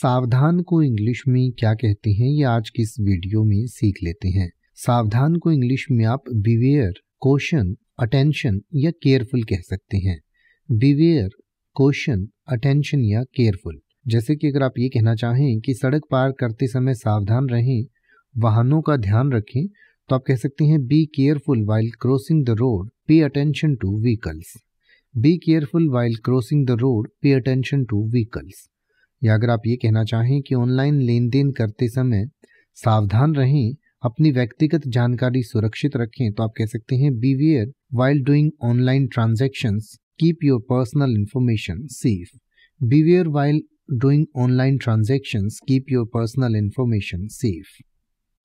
सावधान को इंग्लिश में क्या कहते हैं ये आज की इस वीडियो में सीख लेते हैं सावधान को इंग्लिश में आप बिवेयर क्वेश्चन अटेंशन या केयरफुल कह सकते हैं बिवेयर क्वेश्चन अटेंशन या केयरफुल जैसे कि अगर आप ये कहना चाहें कि सड़क पार करते समय सावधान रहें वाहनों का ध्यान रखें तो आप कह सकते हैं be careful while crossing the road pay attention to vehicles be careful while crossing the road pay attention to vehicles या अगर आप ये कहना चाहें कि ऑनलाइन लेन देन करते समय सावधान रहें अपनी व्यक्तिगत जानकारी सुरक्षित रखें तो आप कह सकते हैं beware while doing online transaction keep your personal information safe beware while doing online transaction keep your personal information safe